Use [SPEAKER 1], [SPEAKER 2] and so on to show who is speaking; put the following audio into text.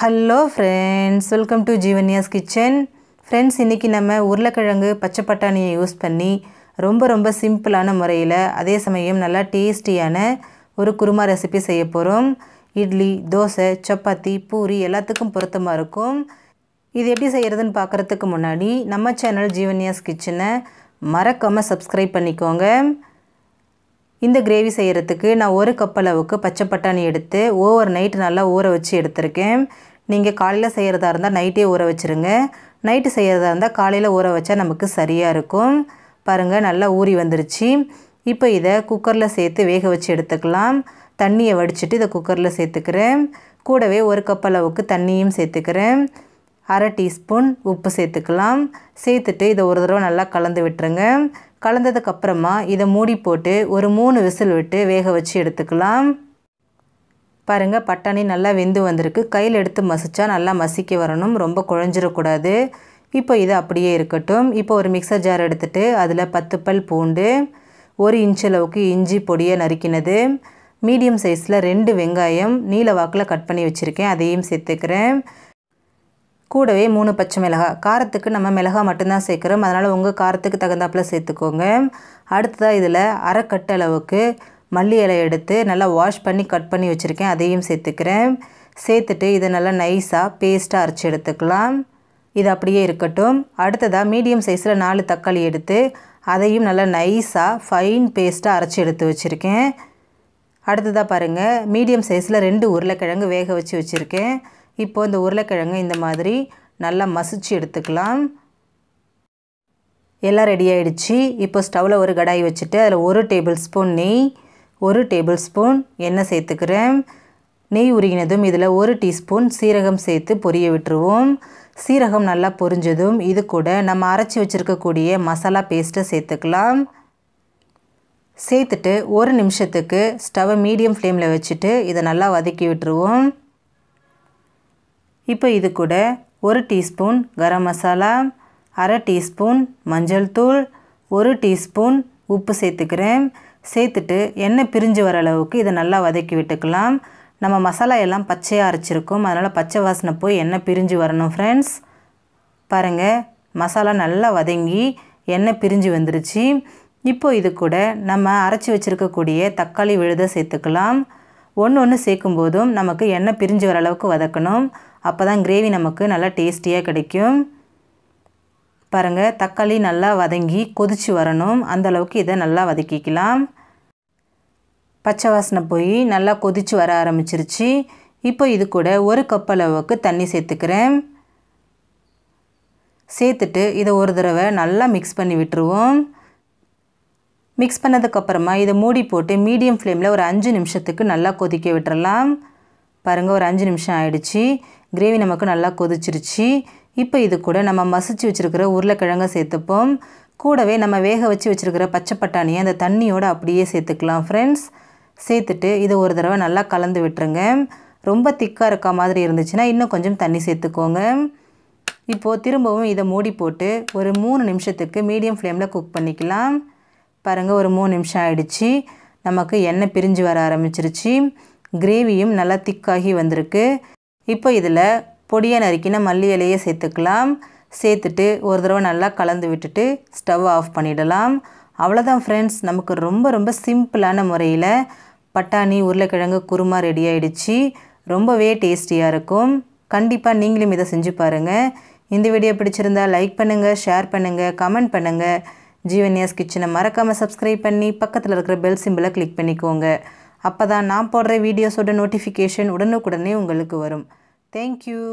[SPEAKER 1] hello friends welcome to Jeevanya's kitchen friends இன்றைக்கி நம்ம உருளைக்கிழங்கு பச்சை பட்டாணியை யூஸ் பண்ணி ரொம்ப ரொம்ப சிம்பிளான முறையில் அதே சமயம் நல்லா டேஸ்டியான ஒரு குருமா ரெசிபி செய்ய போகிறோம் இட்லி தோசை சப்பாத்தி பூரி எல்லாத்துக்கும் பொருத்தமாக இருக்கும் இது எப்படி செய்கிறதுன்னு பார்க்குறதுக்கு முன்னாடி நம்ம சேனல் ஜீவன்யாஸ் கிச்சனை மறக்காமல் சப்ஸ்கிரைப் பண்ணிக்கோங்க இந்த கிரேவி செய்கிறதுக்கு நான் ஒரு கப் அளவுக்கு பச்சை பட்டாணி எடுத்து ஓவர் நைட்டு நல்லா ஊற வச்சு எடுத்திருக்கேன் நீங்கள் காலையில் செய்கிறதா இருந்தால் நைட்டே ஊற வச்சுருங்க நைட்டு செய்கிறதா இருந்தால் காலையில் ஊற வச்சா நமக்கு சரியாக இருக்கும் பாருங்கள் நல்லா ஊறி வந்துருச்சு இப்போ இதை குக்கரில் சேர்த்து வேக வச்சு எடுத்துக்கலாம் தண்ணியை வடிச்சிட்டு இதை குக்கரில் சேர்த்துக்கிறேன் கூடவே ஒரு கப் அளவுக்கு தண்ணியும் சேர்த்துக்கிறேன் அரை டீஸ்பூன் உப்பு சேர்த்துக்கலாம் சேர்த்துட்டு இதை ஒரு தடவை நல்லா கலந்து விட்டுருங்க கலந்ததுக்கப்புறமா இதை மூடி போட்டு ஒரு மூணு விசில் விட்டு வேக வச்சு எடுத்துக்கலாம் பாருங்கள் பட்டாணி நல்லா வெந்து வந்திருக்கு கையில் எடுத்து மசித்தா நல்லா மசிக்க வரணும் ரொம்ப குழஞ்சிடக்கூடாது இப்போ இது அப்படியே இருக்கட்டும் இப்போ ஒரு மிக்சர் ஜார் எடுத்துகிட்டு அதில் பத்து பல் பூண்டு ஒரு இன்ச் அளவுக்கு இஞ்சி பொடியை நறுக்கினது மீடியம் சைஸில் ரெண்டு வெங்காயம் நீல வாக்கில் கட் பண்ணி வச்சுருக்கேன் அதையும் சேர்த்துக்கிறேன் கூடவே மூணு பச்சை மிளகாய் காரத்துக்கு நம்ம மிளகா மட்டும்தான் சேர்க்குறோம் அதனால் உங்கள் காரத்துக்கு தகுந்தாப்பில் சேர்த்துக்கோங்க அடுத்ததாக இதில் அரைக்கட்டு அளவுக்கு மல்லி இலை எடுத்து நல்லா வாஷ் பண்ணி கட் பண்ணி வச்சுருக்கேன் அதையும் சேர்த்துக்கிறேன் சேர்த்துட்டு இதை நல்லா நைஸாக பேஸ்ட்டாக அரைச்சி எடுத்துக்கலாம் இது அப்படியே இருக்கட்டும் அடுத்ததாக மீடியம் சைஸில் நாலு தக்காளி எடுத்து அதையும் நல்லா நைஸாக ஃபைன் பேஸ்ட்டாக அரைச்சி எடுத்து வச்சுருக்கேன் அடுத்ததாக பாருங்கள் மீடியம் சைஸில் ரெண்டு உருளைக்கிழங்கு வேக வச்சு வச்சுருக்கேன் இப்போது இந்த உருளைக்கிழங்கு இந்த மாதிரி நல்லா மசிச்சு எடுத்துக்கலாம் எல்லாம் ரெடி ஆகிடுச்சு இப்போ ஸ்டவ்வில் ஒரு கடாயி வச்சுட்டு அதில் ஒரு டேபிள் ஸ்பூன் நெய் ஒரு டேபிள் ஸ்பூன் எண்ணெய் சேர்த்துக்கிறேன் நெய் உருகினதும் இதில் ஒரு டீஸ்பூன் சீரகம் சேர்த்து பொரிய விட்டுருவோம் சீரகம் நல்லா பொரிஞ்சதும் இது கூட நம்ம அரைச்சி வச்சுருக்கக்கூடிய மசாலா பேஸ்ட்டை சேர்த்துக்கலாம் சேர்த்துட்டு ஒரு நிமிஷத்துக்கு ஸ்டவ்வை மீடியம் ஃப்ளேமில் வச்சுட்டு இதை நல்லா வதக்கி விட்டுருவோம் இப்போ இது கூட ஒரு டீஸ்பூன் கரம் மசாலா அரை டீஸ்பூன் மஞ்சள் தூள் ஒரு டீஸ்பூன் உப்பு சேர்த்துக்கிறேன் சேர்த்துட்டு எண்ணெய் பிரிஞ்சு வர அளவுக்கு இதை நல்லா வதக்கி விட்டுக்கலாம் நம்ம மசாலா எல்லாம் பச்சையாக அரைச்சிருக்கோம் அதனால் பச்சை வாசனை போய் எண்ணெய் பிரிஞ்சு வரணும் ஃப்ரெண்ட்ஸ் பாருங்கள் மசாலா நல்லா வதங்கி எண்ணெய் பிரிஞ்சு வந்துருச்சு இப்போ இது கூட நம்ம அரைச்சி வச்சுருக்கக்கூடிய தக்காளி விழுதை சேர்த்துக்கலாம் ஒன்று ஒன்று சேர்க்கும் போதும் நமக்கு எண்ணெய் பிரிஞ்சு வர அளவுக்கு வதக்கணும் அப்போ தான் கிரேவி நமக்கு நல்லா டேஸ்டியாக கிடைக்கும் பாருங்கள் தக்காளி நல்லா வதங்கி கொதித்து வரணும் அந்தளவுக்கு இதை நல்லா வதக்கிக்கலாம் பச்சை வாசனை போய் நல்லா கொதித்து வர ஆரம்பிச்சிருச்சு இப்போ இது கூட ஒரு கப் அளவுக்கு தண்ணி சேர்த்துக்கிறேன் சேர்த்துட்டு இதை ஒரு தடவை நல்லா மிக்ஸ் பண்ணி விட்டுருவோம் மிக்ஸ் பண்ணதுக்கப்புறமா இதை மூடி போட்டு மீடியம் ஃப்ளேமில் ஒரு அஞ்சு நிமிஷத்துக்கு நல்லா கொதிக்க விட்டுறலாம் பாருங்கள் ஒரு அஞ்சு நிமிஷம் ஆயிடுச்சு கிரேவி நமக்கு நல்லா கொதிச்சிருச்சு இப்போ இது கூட நம்ம மசிச்சு வச்சுருக்கிற உருளைக்கிழங்கை சேர்த்துப்போம் கூடவே நம்ம வேக வச்சு வச்சுருக்கிற பச்சை பட்டாணியை அந்த தண்ணியோடு அப்படியே சேர்த்துக்கலாம் ஃப்ரெண்ட்ஸ் சேர்த்துட்டு இதை ஒரு தடவை நல்லா கலந்து விட்டுருங்க ரொம்ப திக்காக இருக்க மாதிரி இருந்துச்சுன்னா இன்னும் கொஞ்சம் தண்ணி சேர்த்துக்கோங்க இப்போது திரும்பவும் இதை மூடி போட்டு ஒரு மூணு நிமிஷத்துக்கு மீடியம் ஃப்ளேமில் குக் பண்ணிக்கலாம் பாருங்கள் ஒரு மூணு நிமிஷம் ஆகிடுச்சு நமக்கு எண்ணெய் பிரிஞ்சு வர ஆரம்பிச்சிருச்சு கிரேவியும் நல்லா திக்காகி வந்திருக்கு இப்போ இதில் பொடியாக நறுக்கின மல்லி இலையை சேர்த்துக்கலாம் சேர்த்துட்டு ஒரு தடவை நல்லா கலந்து விட்டுட்டு ஸ்டவ் ஆஃப் பண்ணிடலாம் அவ்வளோதான் ஃப்ரெண்ட்ஸ் நமக்கு ரொம்ப ரொம்ப சிம்பிளான முறையில் பட்டாணி உருளைக்கிழங்கு குருமா ரெடி ஆகிடுச்சு ரொம்பவே டேஸ்டியாக இருக்கும் கண்டிப்பாக நீங்களும் இதை செஞ்சு பாருங்கள் இந்த வீடியோ பிடிச்சிருந்தால் லைக் பண்ணுங்கள் ஷேர் பண்ணுங்கள் கமெண்ட் பண்ணுங்கள் ஜீவன்யாஸ் கிச்சனை மறக்காமல் சப்ஸ்கிரைப் பண்ணி பக்கத்தில் இருக்கிற பெல் சிம்பிளை கிளிக் பண்ணிக்கோங்க அப்போ தான் நான் போடுற வீடியோஸோட நோட்டிஃபிகேஷன் உடனுக்குடனே உங்களுக்கு வரும் தேங்க்யூ